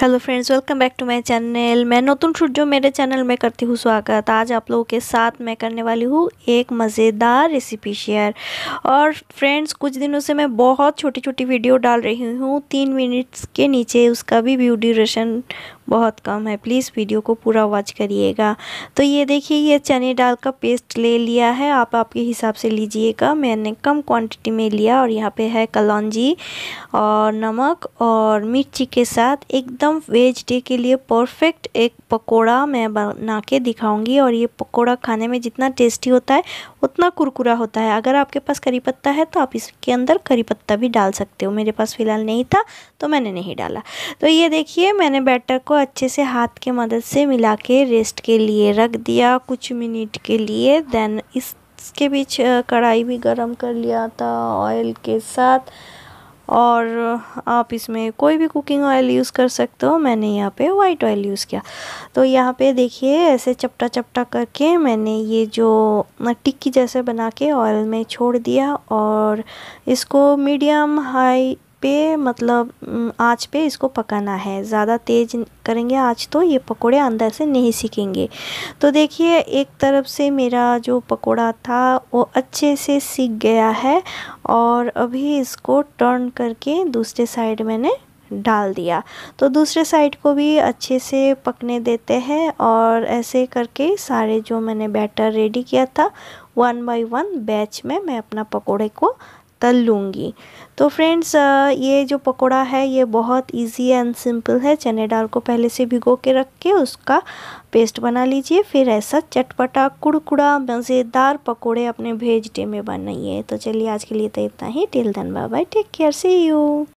hello friends welcome back to my channel मैं नतुन जो मेरे चैनल में करती हूँ स्वागत आज आप लोगों के साथ मैं करने वाली हूँ एक मज़ेदार रेसिपी शेयर और फ्रेंड्स कुछ दिनों से मैं बहुत छोटी छोटी वीडियो डाल रही हूँ तीन मिनट्स के नीचे उसका भी व्यू ड्यूरेशन बहुत कम है प्लीज़ वीडियो को पूरा वॉच करिएगा तो ये देखिए ये चने दाल का पेस्ट ले लिया है आप आपके हिसाब से लीजिएगा मैंने कम क्वांटिटी में लिया और यहाँ पे है कलौजी और नमक और मिर्ची के साथ एकदम वेज डे के लिए परफेक्ट एक पकोड़ा मैं बना के दिखाऊंगी और ये पकोड़ा खाने में जितना टेस्टी होता है उतना कुरकुरा होता है अगर आपके पास करी पत्ता है तो आप इसके अंदर करी पत्ता भी डाल सकते हो मेरे पास फ़िलहाल नहीं था तो मैंने नहीं डाला तो ये देखिए मैंने बैटर को अच्छे से हाथ के मदद से मिला के रेस्ट के लिए रख दिया कुछ मिनट के लिए देन इसके बीच कढ़ाई भी गर्म कर लिया था ऑयल के साथ और आप इसमें कोई भी कुकिंग ऑयल यूज़ कर सकते हो मैंने यहाँ पे वाइट ऑयल यूज़ किया तो यहाँ पे देखिए ऐसे चपटा चपटा करके मैंने ये जो टिक्की जैसे बना के ऑयल में छोड़ दिया और इसको मीडियम हाई पे मतलब आँच पे इसको पकाना है ज़्यादा तेज़ करेंगे आँच तो ये पकोड़े अंदर से नहीं सीखेंगे तो देखिए एक तरफ से मेरा जो पकोड़ा था वो अच्छे से सीख गया है और अभी इसको टर्न करके दूसरे साइड मैंने डाल दिया तो दूसरे साइड को भी अच्छे से पकने देते हैं और ऐसे करके सारे जो मैंने बैटर रेडी किया था वन बाय वन बैच में मैं अपना पकोड़े को तल लूँगी तो फ्रेंड्स ये जो पकोड़ा है ये बहुत इजी एंड सिंपल है चने दाल को पहले से भिगो के रख के उसका पेस्ट बना लीजिए फिर ऐसा चटपटा कुड़कुड़ा मज़ेदार पकोड़े अपने भेज डे में बनाइए तो चलिए आज के लिए तो इतना ही till then bye take care see you